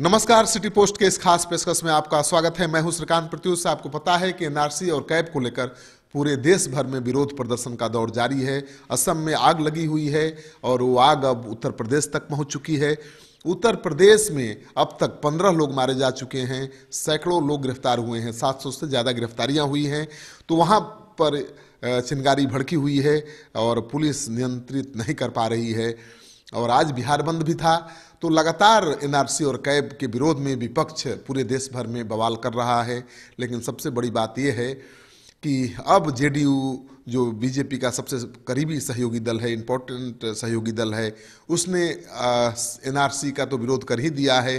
नमस्कार city post के इस खास पेशकश में आपका स्वागत है मैं हूं श्रीकांत प्रत्युष आपको पता है कि एनआरसी और कैब को लेकर पूरे देश भर में विरोध प्रदर्शन का दौर जारी है असम में आग लगी हुई है और वो आग अब उत्तर प्रदेश तक पहुंच चुकी है उत्तर प्रदेश में अब तक पंद्रह लोग मारे जा चुके हैं सैकड़ों लोग गिरफ्तार हुए हैं सात सौ से ज़्यादा गिरफ्तारियाँ हुई हैं तो वहाँ पर चिंगारी भड़की हुई है और पुलिस नियंत्रित नहीं कर पा रही है और आज बिहार बंद भी था तो लगातार एनआरसी और कैब के विरोध में विपक्ष पूरे देश भर में बवाल कर रहा है लेकिन सबसे बड़ी बात यह है कि अब जेडीयू जो बीजेपी का सबसे करीबी सहयोगी दल है इम्पोर्टेंट सहयोगी दल है उसने एनआरसी का तो विरोध कर ही दिया है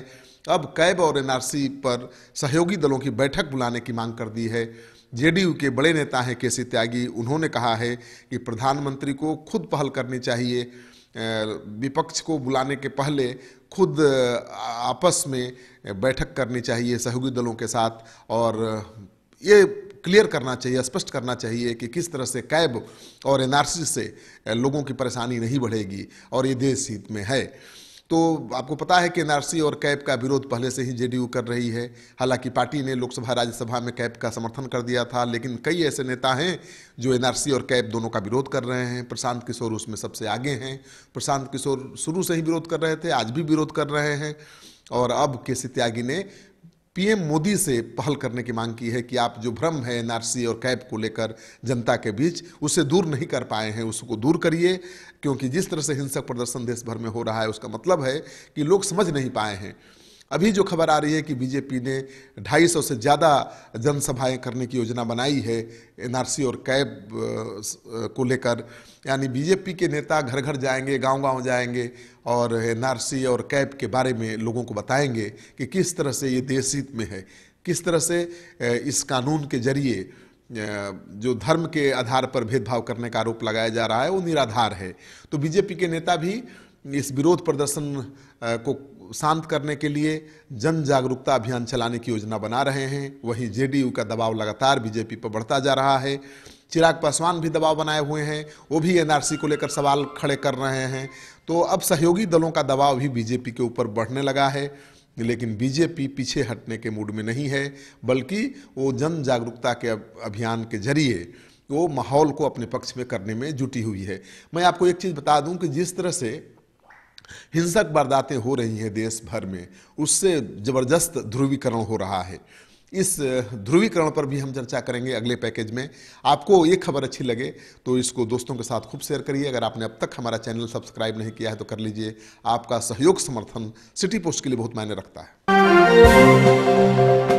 अब कैब और एनआरसी पर सहयोगी दलों की बैठक बुलाने की मांग कर दी है जेडीयू के बड़े नेता हैं के सी त्यागी उन्होंने कहा है कि प्रधानमंत्री को खुद पहल करनी चाहिए विपक्ष को बुलाने के पहले खुद आपस में बैठक करनी चाहिए सहयोगी दलों के साथ और ये क्लियर करना चाहिए स्पष्ट करना चाहिए कि किस तरह से कैब और एनआरसी से लोगों की परेशानी नहीं बढ़ेगी और ये देश हित में है तो आपको पता है कि एनआरसी और कैप का विरोध पहले से ही जेडीयू कर रही है हालांकि पार्टी ने लोकसभा राज्यसभा में कैप का समर्थन कर दिया था लेकिन कई ऐसे नेता हैं जो एनआरसी और कैप दोनों का विरोध कर रहे हैं प्रशांत किशोर उसमें सबसे आगे हैं प्रशांत किशोर शुरू से ही विरोध कर रहे थे आज भी विरोध कर रहे हैं और अब के सी त्यागी ने पीएम मोदी से पहल करने की मांग की है कि आप जो भ्रम है एनआरसी और कैब को लेकर जनता के बीच उसे दूर नहीं कर पाए हैं उसको दूर करिए क्योंकि जिस तरह से हिंसक प्रदर्शन देश भर में हो रहा है उसका मतलब है कि लोग समझ नहीं पाए हैं अभी जो खबर आ रही है कि बीजेपी ने 250 से ज़्यादा जनसभाएं करने की योजना बनाई है एनआरसी और कैब को लेकर यानी बीजेपी के नेता घर घर जाएंगे गांव गांव जाएंगे और एनआरसी और कैब के बारे में लोगों को बताएंगे कि किस तरह से ये देश हित में है किस तरह से इस कानून के जरिए जो धर्म के आधार पर भेदभाव करने का आरोप लगाया जा रहा है वो निराधार है तो बीजेपी के नेता भी इस विरोध प्रदर्शन को शांत करने के लिए जन जागरूकता अभियान चलाने की योजना बना रहे हैं वहीं जेडीयू का दबाव लगातार बीजेपी पर बढ़ता जा रहा है चिराग पासवान भी दबाव बनाए हुए हैं वो भी एनआरसी को लेकर सवाल खड़े कर रहे हैं तो अब सहयोगी दलों का दबाव भी बीजेपी के ऊपर बढ़ने लगा है लेकिन बीजेपी पीछे हटने के मूड में नहीं है बल्कि वो जन जागरूकता के अभियान के जरिए वो माहौल को अपने पक्ष में करने में जुटी हुई है मैं आपको एक चीज़ बता दूं कि जिस तरह से हिंसक वारदातें हो रही हैं देश भर में उससे ज़बरदस्त ध्रुवीकरण हो रहा है इस ध्रुवीकरण पर भी हम चर्चा करेंगे अगले पैकेज में आपको ये खबर अच्छी लगे तो इसको दोस्तों के साथ खूब शेयर करिए अगर आपने अब तक हमारा चैनल सब्सक्राइब नहीं किया है तो कर लीजिए आपका सहयोग समर्थन सिटी पोस्ट के लिए बहुत मायने रखता है